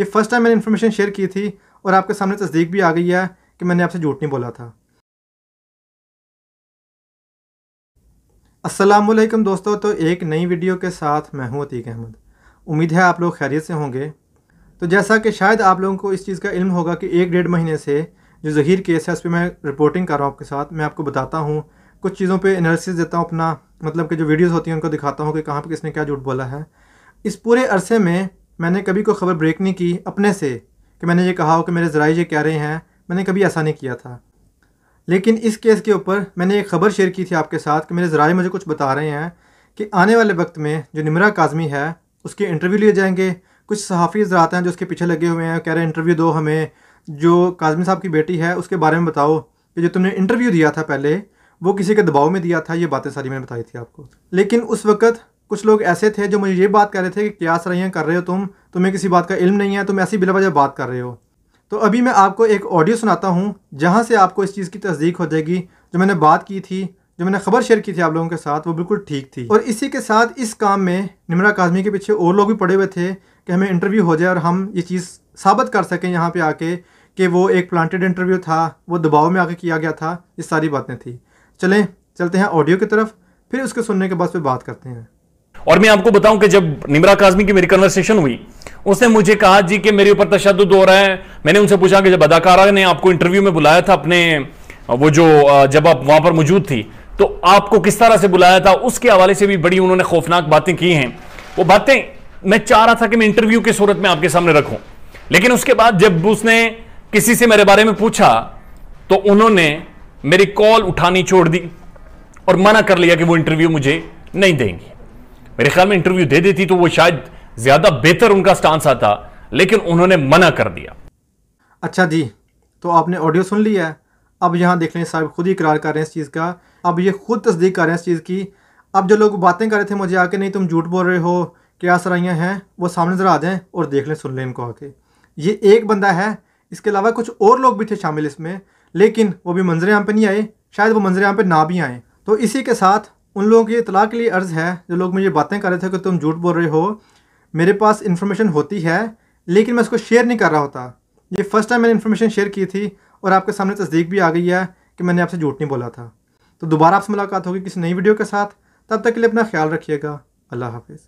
ये first time मैंने information share की थी और आपके सामने तस्दीक भी आ गई है कि मैंने आपसे झूठ नहीं बोला था असलम दोस्तों तो एक नई वीडियो के साथ मैं हूँ अतीक अहमद उम्मीद है आप लोग खैरियत से होंगे तो जैसा कि शायद आप लोगों को इस चीज़ का इल्म होगा कि एक डेढ़ महीने से जो जहीर केस है उस पर मैं रिपोर्टिंग कर रहा हूँ आपके साथ मैं आपको बताता हूँ कुछ चीज़ों पे एनालिसिस देता हूँ अपना मतलब कि जो वीडियोज़ होती हैं उनको दिखाता हूँ कि कहाँ पर किसने क्या झूठ बोला है इस पूरे अरसे में मैंने कभी कोई ख़बर ब्रेक नहीं की अपने से कि मैंने ये कहा हो कि मेरे ज़रा ये कह रहे हैं मैंने कभी ऐसा नहीं किया था लेकिन इस केस के ऊपर मैंने एक ख़बर शेयर की थी आपके साथ कि मेरे ज़रा मुझे कुछ बता रहे हैं कि आने वाले वक्त में जो निमरा काजमी है उसके इंटरव्यू लिए जाएंगे कुछ सहाफ़ी ज़रात हैं जो उसके पीछे लगे हुए हैं कह रहे हैं इंटरव्यू दो हमें जो काजमी साहब की बेटी है उसके बारे में बताओ कि जो तुमने इंटरव्यू दिया था पहले वो किसी के दबाव में दिया था ये बातें सारी मैंने बताई थी आपको लेकिन उस वक्त कुछ लोग ऐसे थे जो मुझे ये बात कर रहे थे कि क्या सराइयाँ कर रहे हो तुम तुम्हें किसी बात का इल्म नहीं है तुम ऐसी बिलावजह बात कर रहे हो तो अभी मैं आपको एक ऑडियो सुनाता हूँ जहाँ से आपको इस चीज़ की तस्दीक हो जाएगी जो मैंने बात की थी जो मैंने खबर शेयर की थी आप लोगों के साथ वो बिल्कुल ठीक थी और इसी के साथ इस काम में निमरा काजमी के पीछे और लोग भी पड़े हुए थे कि हमें इंटरव्यू हो जाए और हम ये चीज़ साबित कर सकें यहाँ पर आके कि वो एक प्लांटेड इंटरव्यू था वो दबाव में आके किया गया था ये सारी बातें थी चलें चलते हैं ऑडियो की तरफ फिर उसके सुनने के बाद फिर बात करते हैं और मैं आपको बताऊं कि जब निमरा काजमी की मेरी कन्वर्सेशन हुई उसने मुझे कहा जी कि मेरे ऊपर तशद हो रहा है मैंने उनसे पूछा कि जब अदाकारा ने आपको इंटरव्यू में बुलाया था अपने वो जो जब आप वहां पर मौजूद थी तो आपको किस तरह से बुलाया था उसके हवाले से भी बड़ी उन्होंने खौफनाक बातें की हैं वो बातें मैं चाह रहा था कि मैं इंटरव्यू की सूरत में आपके सामने रखूं लेकिन उसके बाद जब उसने किसी से मेरे बारे में पूछा तो उन्होंने मेरी कॉल उठानी छोड़ दी और मना कर लिया कि वो इंटरव्यू मुझे नहीं देंगी मेरे ख्याल में इंटरव्यू दे देती तो वो शायद ज्यादा बेहतर उनका स्टांस आता लेकिन उन्होंने मना कर दिया अच्छा जी तो आपने ऑडियो सुन लिया है अब यहाँ देख लें साहब खुद ही करार कर रहे हैं इस चीज़ का अब ये खुद तस्दीक कर रहे हैं इस चीज़ की अब जो लोग बातें कर रहे थे मुझे आके नहीं तुम झूठ बोल रहे हो क्या सराइयाँ हैं वो सामने जरा आ जाएँ और देख लें सुन लें इनको आके ये एक बंदा है इसके अलावा कुछ और लोग भी थे शामिल इसमें लेकिन वो भी मंजर यहाँ पर नहीं आए शायद वो मंजरे यहाँ पर ना भी आएँ तो इसी के साथ उन लोगों की इतला के लिए अर्ज़ है जो लोग मुझे बातें कर रहे थे कि तुम झूठ बोल रहे हो मेरे पास इन्फॉर्मेशन होती है लेकिन मैं उसको शेयर नहीं कर रहा होता ये फ़र्स्ट टाइम मैंने इन्फॉर्मेशन शेयर की थी और आपके सामने तस्दीक भी आ गई है कि मैंने आपसे झूठ नहीं बोला था तो दोबारा आपसे मुलाकात होगी किसी नई वीडियो के साथ तब तक के लिए अपना ख्याल रखिएगा अल्लाह हाफिज़